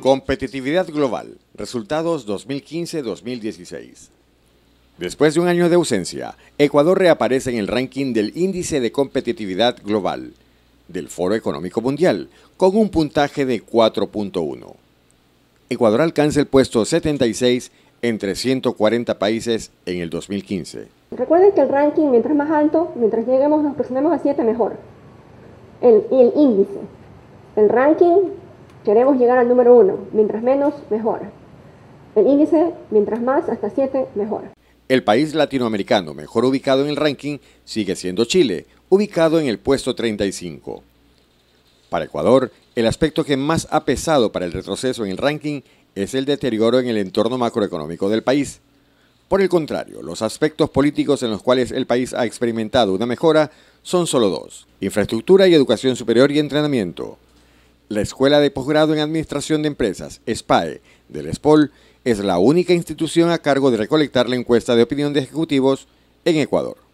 Competitividad global. Resultados 2015-2016. Después de un año de ausencia, Ecuador reaparece en el ranking del Índice de Competitividad Global del Foro Económico Mundial, con un puntaje de 4.1. Ecuador alcanza el puesto 76 entre 140 países en el 2015. Recuerden que el ranking, mientras más alto, mientras lleguemos, nos presentemos a 7, este mejor. El, el índice. El ranking Queremos llegar al número uno. Mientras menos, mejor. El índice, mientras más, hasta 7, mejor. El país latinoamericano mejor ubicado en el ranking sigue siendo Chile, ubicado en el puesto 35. Para Ecuador, el aspecto que más ha pesado para el retroceso en el ranking es el deterioro en el entorno macroeconómico del país. Por el contrario, los aspectos políticos en los cuales el país ha experimentado una mejora son solo dos, infraestructura y educación superior y entrenamiento. La Escuela de Posgrado en Administración de Empresas, SPAE, del ESPOL, es la única institución a cargo de recolectar la encuesta de opinión de ejecutivos en Ecuador.